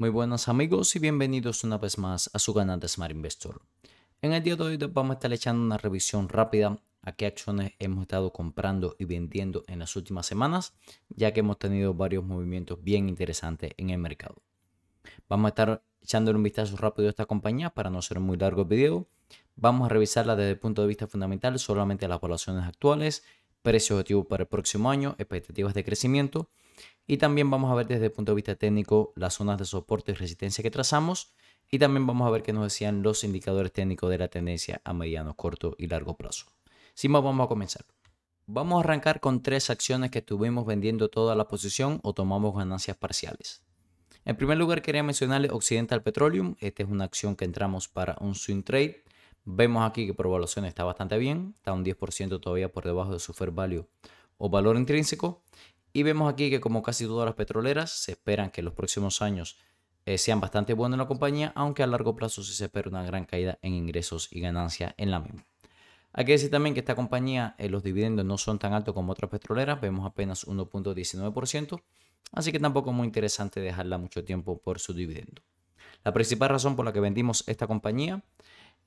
Muy buenas amigos y bienvenidos una vez más a su canal de Smart Investor. En el día de hoy vamos a estar echando una revisión rápida a qué acciones hemos estado comprando y vendiendo en las últimas semanas, ya que hemos tenido varios movimientos bien interesantes en el mercado. Vamos a estar echándole un vistazo rápido a esta compañía para no ser muy largo el video. Vamos a revisarla desde el punto de vista fundamental, solamente las evaluaciones actuales, precio objetivo para el próximo año, expectativas de crecimiento, y también vamos a ver desde el punto de vista técnico las zonas de soporte y resistencia que trazamos. Y también vamos a ver qué nos decían los indicadores técnicos de la tendencia a mediano, corto y largo plazo. Sin más, vamos a comenzar. Vamos a arrancar con tres acciones que estuvimos vendiendo toda la posición o tomamos ganancias parciales. En primer lugar, quería mencionarle Occidental Petroleum. Esta es una acción que entramos para un swing trade. Vemos aquí que por evaluación está bastante bien, está un 10% todavía por debajo de su fair value o valor intrínseco. Y vemos aquí que como casi todas las petroleras, se esperan que los próximos años eh, sean bastante buenos en la compañía, aunque a largo plazo sí se espera una gran caída en ingresos y ganancias en la misma. Hay que decir también que esta compañía, eh, los dividendos no son tan altos como otras petroleras, vemos apenas 1.19%, así que tampoco es muy interesante dejarla mucho tiempo por su dividendo. La principal razón por la que vendimos esta compañía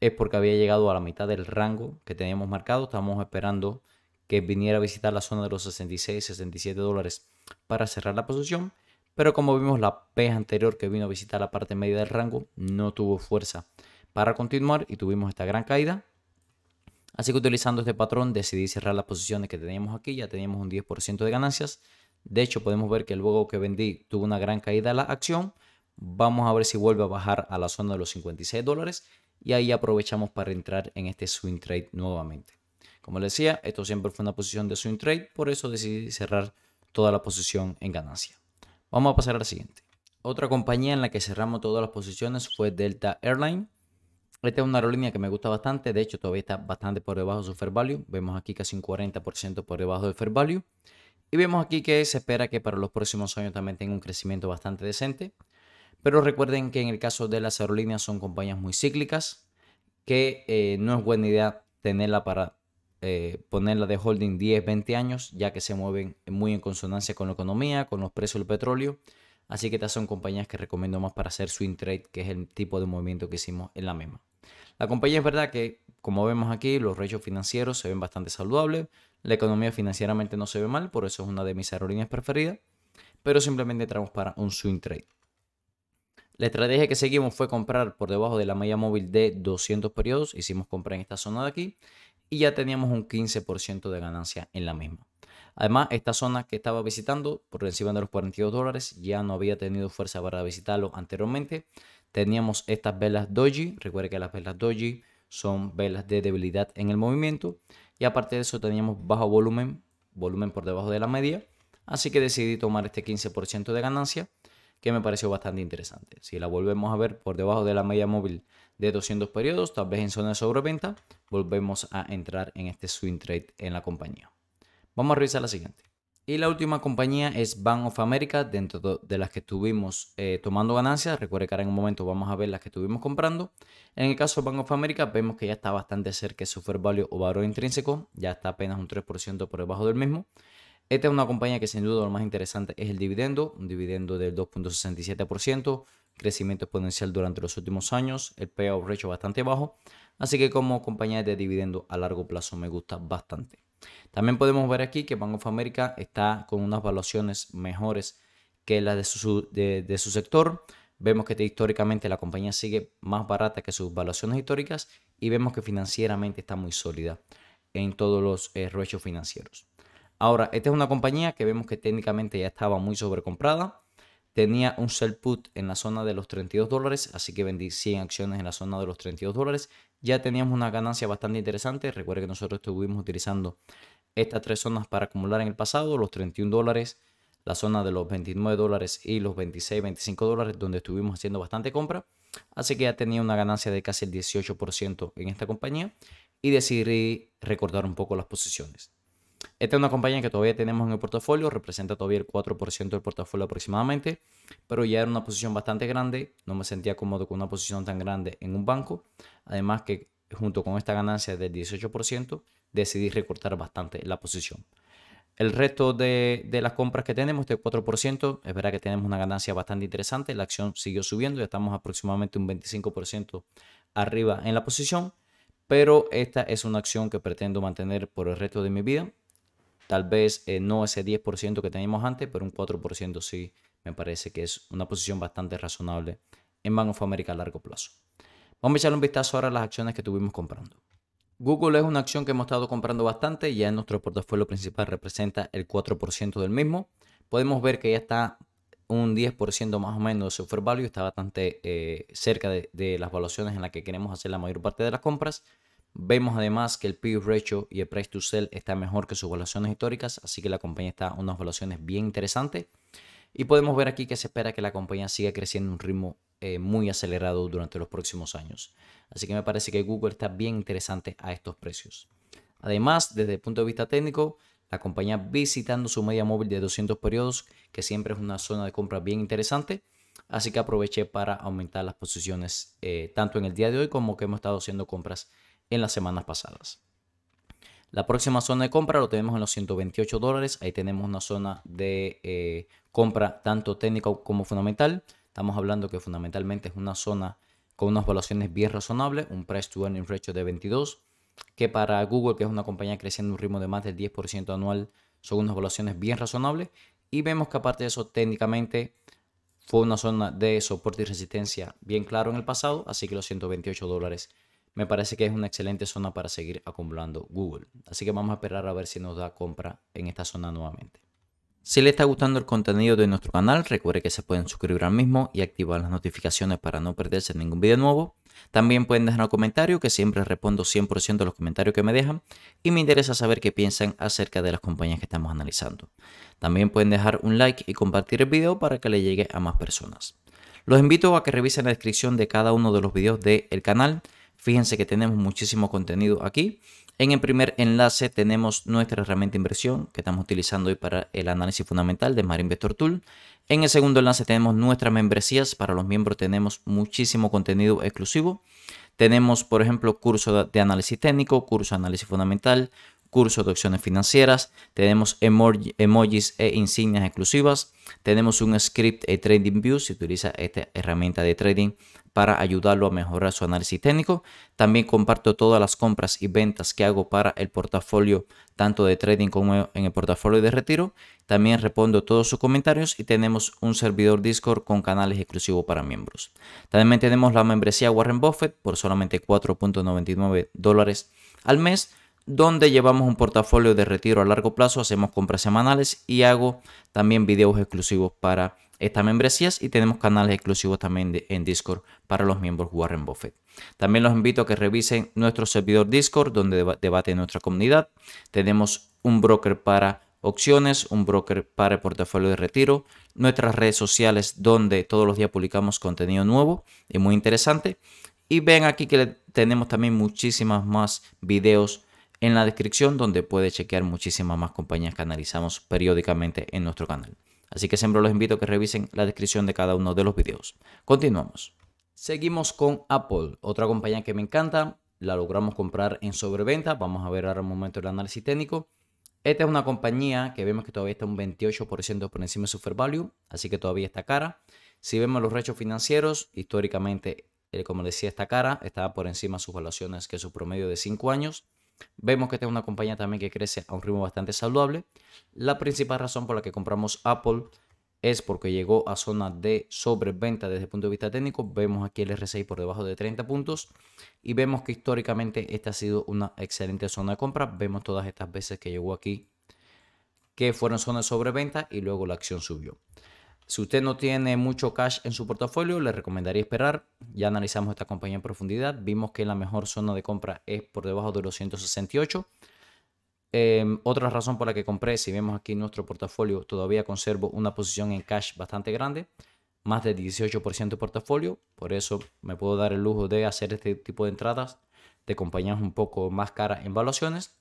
es porque había llegado a la mitad del rango que teníamos marcado, estamos esperando que viniera a visitar la zona de los 66, 67 dólares para cerrar la posición. Pero como vimos la pez anterior que vino a visitar la parte media del rango, no tuvo fuerza para continuar y tuvimos esta gran caída. Así que utilizando este patrón decidí cerrar las posiciones que teníamos aquí, ya teníamos un 10% de ganancias. De hecho podemos ver que luego que vendí tuvo una gran caída la acción. Vamos a ver si vuelve a bajar a la zona de los 56 dólares y ahí aprovechamos para entrar en este swing trade nuevamente. Como les decía, esto siempre fue una posición de swing trade, por eso decidí cerrar toda la posición en ganancia. Vamos a pasar a la siguiente. Otra compañía en la que cerramos todas las posiciones fue Delta Airline. Esta es una aerolínea que me gusta bastante, de hecho todavía está bastante por debajo de su fair value. Vemos aquí casi un 40% por debajo del fair value. Y vemos aquí que se espera que para los próximos años también tenga un crecimiento bastante decente. Pero recuerden que en el caso de las aerolíneas son compañías muy cíclicas, que eh, no es buena idea tenerla para eh, ponerla de holding 10, 20 años, ya que se mueven muy en consonancia con la economía, con los precios del petróleo. Así que estas son compañías que recomiendo más para hacer swing trade, que es el tipo de movimiento que hicimos en la misma. La compañía es verdad que, como vemos aquí, los ratios financieros se ven bastante saludables. La economía financieramente no se ve mal, por eso es una de mis aerolíneas preferidas. Pero simplemente entramos para un swing trade. La estrategia que seguimos fue comprar por debajo de la media móvil de 200 periodos. Hicimos compra en esta zona de aquí y ya teníamos un 15% de ganancia en la misma. Además, esta zona que estaba visitando por encima de los 42 dólares ya no había tenido fuerza para visitarlo anteriormente. Teníamos estas velas doji. Recuerde que las velas doji son velas de debilidad en el movimiento. Y aparte de eso teníamos bajo volumen, volumen por debajo de la media. Así que decidí tomar este 15% de ganancia que me pareció bastante interesante. Si la volvemos a ver por debajo de la media móvil de 200 periodos, tal vez en zona de sobreventa, volvemos a entrar en este swing trade en la compañía. Vamos a revisar la siguiente. Y la última compañía es Bank of America, dentro de las que estuvimos eh, tomando ganancias. Recuerde que ahora en un momento vamos a ver las que estuvimos comprando. En el caso de Bank of America, vemos que ya está bastante cerca de su fair value o valor intrínseco. Ya está apenas un 3% por debajo del mismo. Esta es una compañía que sin duda lo más interesante es el dividendo, un dividendo del 2.67%, crecimiento exponencial durante los últimos años, el payout ratio bastante bajo, así que como compañía de dividendo a largo plazo me gusta bastante. También podemos ver aquí que Bank of America está con unas valuaciones mejores que las de su, de, su sector. Vemos que históricamente la compañía sigue más barata que sus valuaciones históricas y vemos que financieramente está muy sólida en todos los eh, financieros. Ahora, esta es una compañía que vemos que técnicamente ya estaba muy sobrecomprada tenía un sell put en la zona de los 32 dólares, así que vendí 100 acciones en la zona de los 32 dólares. Ya teníamos una ganancia bastante interesante. Recuerde que nosotros estuvimos utilizando estas tres zonas para acumular en el pasado, los 31 dólares, la zona de los 29 dólares y los 26, 25 dólares, donde estuvimos haciendo bastante compra. Así que ya tenía una ganancia de casi el 18% en esta compañía y decidí recortar un poco las posiciones. Esta es una compañía que todavía tenemos en el portafolio, representa todavía el 4% del portafolio aproximadamente, pero ya era una posición bastante grande, no me sentía cómodo con una posición tan grande en un banco, además que junto con esta ganancia del 18% decidí recortar bastante la posición. El resto de, las compras que tenemos, este 4%, es verdad que tenemos una ganancia bastante interesante. La acción siguió subiendo, ya estamos aproximadamente un 25% arriba en la posición. Pero esta es una acción que pretendo mantener por el resto de mi vida. Tal vez eh, no ese 10% que teníamos antes, pero un 4% sí me parece que es una posición bastante razonable en Bank of América a largo plazo. Vamos a echarle un vistazo ahora a las acciones que estuvimos comprando. Google es una acción que hemos estado comprando bastante, ya en nuestro portafolio principal representa el 4% del mismo. Podemos ver que ya está un 10% más o menos de su fair value, está bastante eh, cerca de, de, las valuaciones en las que queremos hacer la mayor parte de las compras. Vemos además que el PE Ratio y el Price to Sell está mejor que sus evaluaciones históricas, así que la compañía está a unas evaluaciones bien interesantes. Y podemos ver aquí que se espera que la compañía siga creciendo a un ritmo eh, muy acelerado durante los próximos años. Así que me parece que Google está bien interesante a estos precios. Además, desde el punto de vista técnico, la compañía visitando su media móvil de 200 periodos, que siempre es una zona de compra bien interesante. Así que aproveché para aumentar las posiciones eh, tanto en el día de hoy como que hemos estado haciendo compras en las semanas pasadas. La próxima zona de compra lo tenemos en los 128 dólares. Ahí tenemos una zona de eh, compra tanto técnica como fundamental. Estamos hablando que fundamentalmente es una zona con unas valuaciones bien razonables, un price to earning ratio de 22, que para Google, que es una compañía creciendo a un ritmo de más del 10% anual, son unas valuaciones bien razonables. Y vemos que aparte de eso, técnicamente fue una zona de soporte y resistencia bien claro en el pasado, así que los 128 dólares me parece que es una excelente zona para seguir acumulando Google. Así que vamos a esperar a ver si nos da compra en esta zona nuevamente. Si les está gustando el contenido de nuestro canal, recuerde que se pueden suscribir al mismo y activar las notificaciones para no perderse ningún video nuevo. También pueden dejar un comentario, que siempre respondo 100% a los comentarios que me dejan y me interesa saber qué piensan acerca de las compañías que estamos analizando. También pueden dejar un like y compartir el video para que le llegue a más personas. Los invito a que revisen la descripción de cada uno de los videos del canal Fíjense que tenemos muchísimo contenido aquí. En el primer enlace tenemos nuestra herramienta de inversión que estamos utilizando hoy para el análisis fundamental de Mar vector Tool. En el segundo enlace tenemos nuestras membresías. Para los miembros tenemos muchísimo contenido exclusivo. Tenemos, por ejemplo, curso de análisis técnico, curso de análisis fundamental, curso de opciones financieras, tenemos emojis e insignias exclusivas, tenemos un script e Trading View se utiliza esta herramienta de trading para ayudarlo a mejorar su análisis técnico. También comparto todas las compras y ventas que hago para el portafolio tanto de trading como en el portafolio de retiro. También respondo todos sus comentarios y tenemos un servidor Discord con canales exclusivos para miembros. También tenemos la membresía Warren Buffett por solamente 4.99 dólares al mes donde llevamos un portafolio de retiro a largo plazo, hacemos compras semanales y hago también videos exclusivos para estas membresías y tenemos canales exclusivos también en Discord para los miembros Warren Buffett. También los invito a que revisen nuestro servidor Discord donde debate nuestra comunidad. Tenemos un broker para opciones, un broker para el portafolio de retiro, nuestras redes sociales donde todos los días publicamos contenido nuevo y muy interesante. Y ven aquí que tenemos también muchísimas más videos en la descripción donde puede chequear muchísimas más compañías que analizamos periódicamente en nuestro canal. Así que siempre los invito a que revisen la descripción de cada uno de los videos. Continuamos. Seguimos con Apple, otra compañía que me encanta. La logramos comprar en sobreventa. Vamos a ver ahora un momento el análisis técnico. Esta es una compañía que vemos que todavía está un 28% por encima de su fair value, así que todavía está cara. Si vemos los rechos financieros, históricamente, eh, como decía, está cara, está por encima de sus valuaciones que su promedio de 5 años. Vemos que esta es una compañía también que crece a un ritmo bastante saludable. La principal razón por la que compramos Apple es porque llegó a zona de sobreventa desde el punto de vista técnico. Vemos aquí el RSI por debajo de 30 puntos y vemos que históricamente esta ha sido una excelente zona de compra. Vemos todas estas veces que llegó aquí que fueron zonas de sobreventa y luego la acción subió. Si usted no tiene mucho cash en su portafolio, le recomendaría esperar. Ya analizamos esta compañía en profundidad. Vimos que la mejor zona de compra es por debajo de los 168. Em, otra razón por la que compré, si vemos aquí nuestro portafolio, todavía conservo una posición en cash bastante grande, más del 18% de portafolio, por eso me puedo dar el lujo de hacer este tipo de entradas de compañías un poco más caras en valuaciones.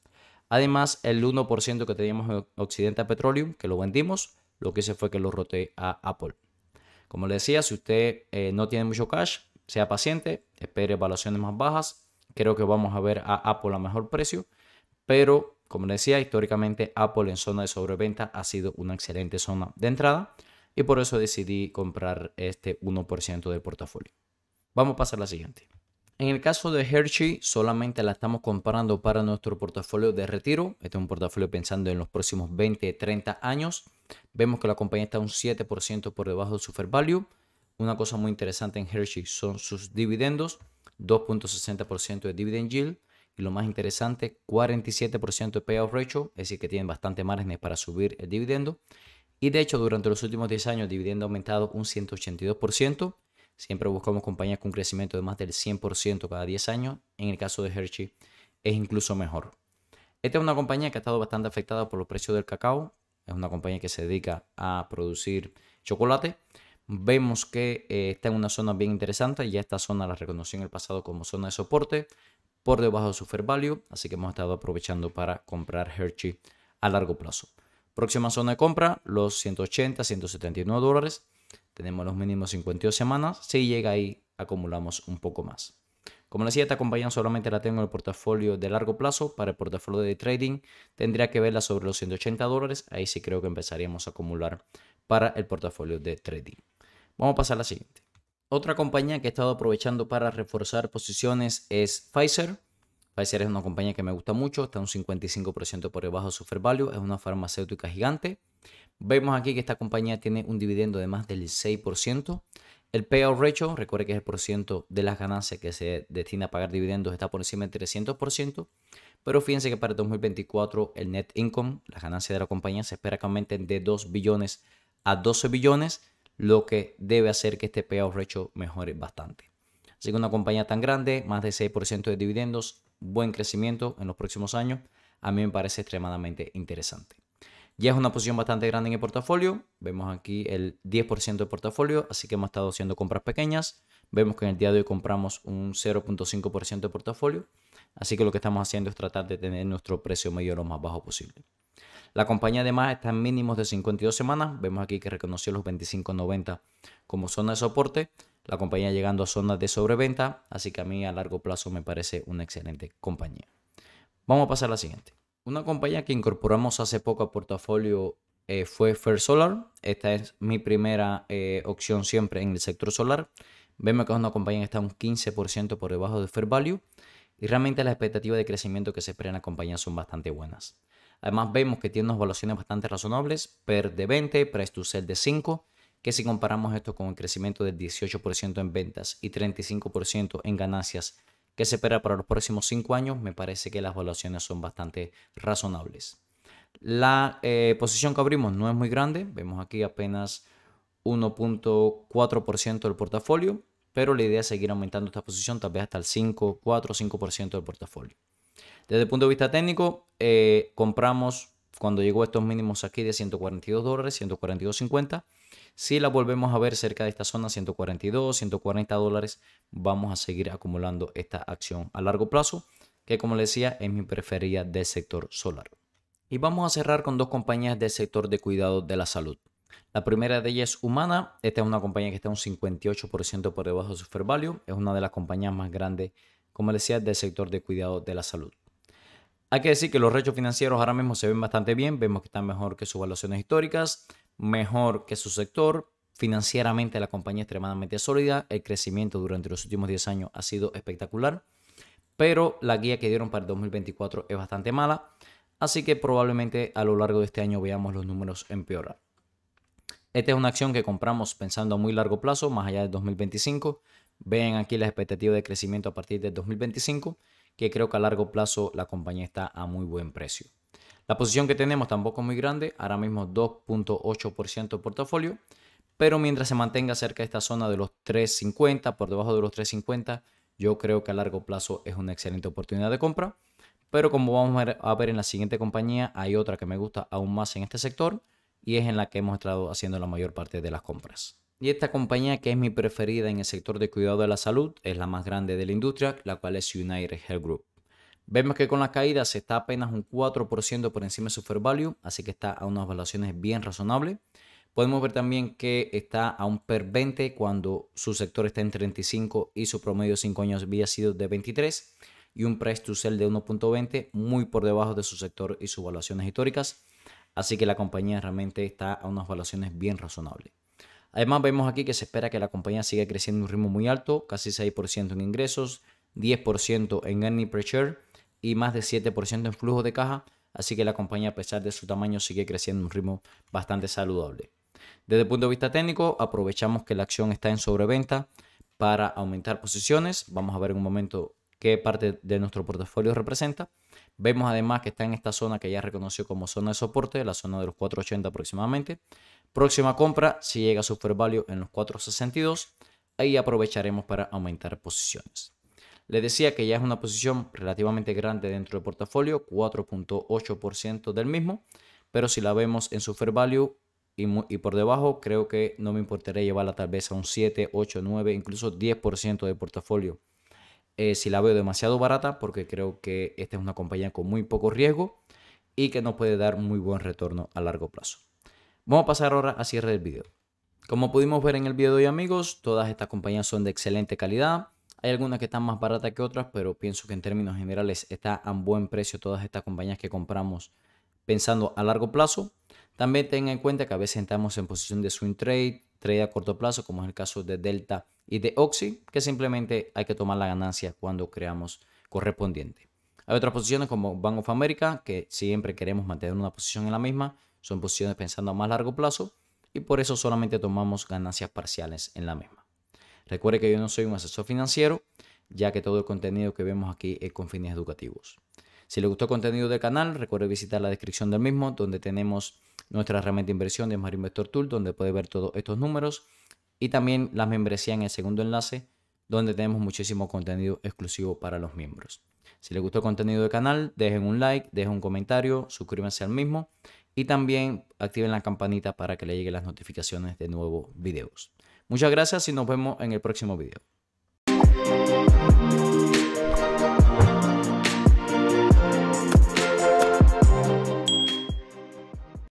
Además, el 1% que teníamos en Occidental Petroleum, que lo vendimos, lo que hice fue que lo roté a Apple. Como les decía, si usted eh, no tiene mucho cash, sea paciente, espere evaluaciones más bajas. Creo que vamos a ver a Apple a mejor precio, pero como les decía, históricamente Apple en zona de sobreventa ha sido una excelente zona de entrada y por eso decidí comprar este 1% del portafolio. Vamos a pasar a la siguiente. En el caso de Hershey, solamente la estamos comparando para nuestro portafolio de retiro. Este es un portafolio pensando en los próximos 20, 30 años. Vemos que la compañía está un 7% por debajo de su fair value. Una cosa muy interesante en Hershey son sus dividendos, 2.60% de dividend yield y lo más interesante, 47% de payout ratio, es decir, que tienen bastante márgenes para subir el dividendo. Y de hecho, durante los últimos 10 años, el dividendo ha aumentado un 182%. Siempre buscamos compañías con crecimiento de más del 100% cada 10 años. En el caso de Hershey es incluso mejor. Esta es una compañía que ha estado bastante afectada por los precios del cacao. Es una compañía que se dedica a producir chocolate. Vemos que eh, está en una zona bien interesante. Ya esta zona la reconoció en el pasado como zona de soporte por debajo de su fair value. Así que hemos estado aprovechando para comprar Hershey a largo plazo. Próxima zona de compra, los 180, 179 dólares. Tenemos los mínimos 52 semanas. Si llega ahí, acumulamos un poco más. Como decía, esta compañía solamente la tengo en el portafolio de largo plazo. Para el portafolio de trading tendría que verla sobre los 180 dólares. Ahí sí creo que empezaríamos a acumular para el portafolio de trading. Vamos a pasar a la siguiente. Otra compañía que he estado aprovechando para reforzar posiciones es Pfizer. Pfizer es una compañía que me gusta mucho, está un 55% por debajo de su fair value, es una farmacéutica gigante. Vemos aquí que esta compañía tiene un dividendo de más del 6%. El payout ratio, recuerde que es el porciento de las ganancias que se destina a pagar dividendos, está por encima del 300%. Pero fíjense que para 2024 el net income, las ganancias de la compañía, se espera que aumenten de 2 billones a 12 billones, lo que debe hacer que este payout ratio mejore bastante. Así que una compañía tan grande, más de 6% de dividendos, buen crecimiento en los próximos años, a mí me parece extremadamente interesante. Ya es una posición bastante grande en el portafolio. Vemos aquí el 10% de portafolio, así que hemos estado haciendo compras pequeñas. Vemos que en el día de hoy compramos un 0.5% de portafolio. Así que lo que estamos haciendo es tratar de tener nuestro precio medio lo más bajo posible. La compañía además está en mínimos de 52 semanas. Vemos aquí que reconoció los 25.90 como zona de soporte la compañía llegando a zonas de sobreventa, así que a mí a largo plazo me parece una excelente compañía. Vamos a pasar a la siguiente. Una compañía que incorporamos hace poco a portafolio eh, fue Fair Solar. Esta es mi primera eh, opción siempre en el sector solar. Vemos que es una compañía que está un 15% por debajo de Fair Value y realmente las expectativas de crecimiento que se espera en la compañía son bastante buenas. Además vemos que tiene unas valoraciones bastante razonables, PER de 20, Price to Sell de 5 que si comparamos esto con el crecimiento del 18% en ventas y 35% en ganancias que se espera para los próximos 5 años, me parece que las valoraciones son bastante razonables. La eh, posición que abrimos no es muy grande, vemos aquí apenas 1.4% del portafolio, pero la idea es seguir aumentando esta posición tal vez hasta el 5, 4, 5% del portafolio. Desde el punto de vista técnico, eh, compramos cuando llegó estos mínimos aquí de 142 dólares, 142.50 si la volvemos a ver cerca de esta zona, 142, 140 dólares, vamos a seguir acumulando esta acción a largo plazo, que como les decía, es mi preferida del sector solar. Y vamos a cerrar con dos compañías del sector de cuidado de la salud. La primera de ellas es Humana. Esta es una compañía que está un 58% por debajo de su fair value. Es una de las compañías más grandes, como les decía, del sector de cuidado de la salud. Hay que decir que los rechos financieros ahora mismo se ven bastante bien. Vemos que están mejor que sus valuaciones históricas mejor que su sector. Financieramente la compañía es extremadamente sólida. El crecimiento durante los últimos 10 años ha sido espectacular. Pero la guía que dieron para el 2024 es bastante mala. Así que probablemente a lo largo de este año veamos los números empeorar. Esta es una acción que compramos pensando a muy largo plazo, más allá del 2025. vean aquí las expectativas de crecimiento a partir del 2025, que creo que a largo plazo la compañía está a muy buen precio. La posición que tenemos tampoco es muy grande, ahora mismo 2.8% de portafolio, pero mientras se mantenga cerca de esta zona de los 3.50, por debajo de los 3.50, yo creo que a largo plazo es una excelente oportunidad de compra. Pero como vamos a ver en la siguiente compañía, hay otra que me gusta aún más en este sector y es en la que hemos estado haciendo la mayor parte de las compras. Y esta compañía que es mi preferida en el sector de cuidado de la salud es la más grande de la industria, la cual es United Health Group. Vemos que con las caídas está apenas un 4% por encima de su fair value, así que está a unas valuaciones bien razonables. Podemos ver también que está a un per 20 cuando su sector está en 35 y su promedio 5 años había sido de 23 y un price to sell de 1.20 muy por debajo de su sector y sus valuaciones históricas. Así que la compañía realmente está a unas valuaciones bien razonables. Además vemos aquí que se espera que la compañía siga creciendo a un ritmo muy alto, casi 6% en ingresos, 10% en Earnings per share y más de 7% en flujo de caja, así que la compañía a pesar de su tamaño sigue creciendo en un ritmo bastante saludable. Desde el punto de vista técnico, aprovechamos que la acción está en sobreventa para aumentar posiciones. Vamos a ver en un momento qué parte de nuestro portafolio representa. Vemos además que está en esta zona que ya reconoció como zona de soporte, la zona de los 480 aproximadamente. Próxima compra, si llega a super value en los 462, ahí aprovecharemos para aumentar posiciones. Le decía que ya es una posición relativamente grande dentro del portafolio, 4.8% del mismo, pero si la vemos en su fair value y, por debajo, creo que no me importaría llevarla tal vez a un 7, 8, 9, incluso 10% de portafolio. Eh, si la veo demasiado barata, porque creo que esta es una compañía con muy poco riesgo y que nos puede dar muy buen retorno a largo plazo. Vamos a pasar ahora a cierre del video. Como pudimos ver en el video de hoy amigos, todas estas compañías son de excelente calidad, hay algunas que están más baratas que otras, pero pienso que en términos generales está a buen precio todas estas compañías que compramos pensando a largo plazo. También tengan en cuenta que a veces estamos en posición de swing trade, trade a corto plazo, como es el caso de Delta y de Oxy, que simplemente hay que tomar la ganancia cuando creamos correspondiente. Hay otras posiciones como Bank of America, que siempre queremos mantener una posición en la misma, son posiciones pensando a más largo plazo y por eso solamente tomamos ganancias parciales en la misma. Recuerde que yo no soy un asesor financiero, ya que todo el contenido que vemos aquí es con fines educativos. Si le gustó el contenido del canal, recuerde visitar la descripción del mismo, donde tenemos nuestra herramienta de inversión de Mario Investor Tool, donde puede ver todos estos números y también la membresía en el segundo enlace, donde tenemos muchísimo contenido exclusivo para los miembros. Si le gustó el contenido del canal, dejen un like, dejen un comentario, suscríbanse al mismo y también activen la campanita para que le lleguen las notificaciones de nuevos videos. Muchas gracias y nos vemos en el próximo video.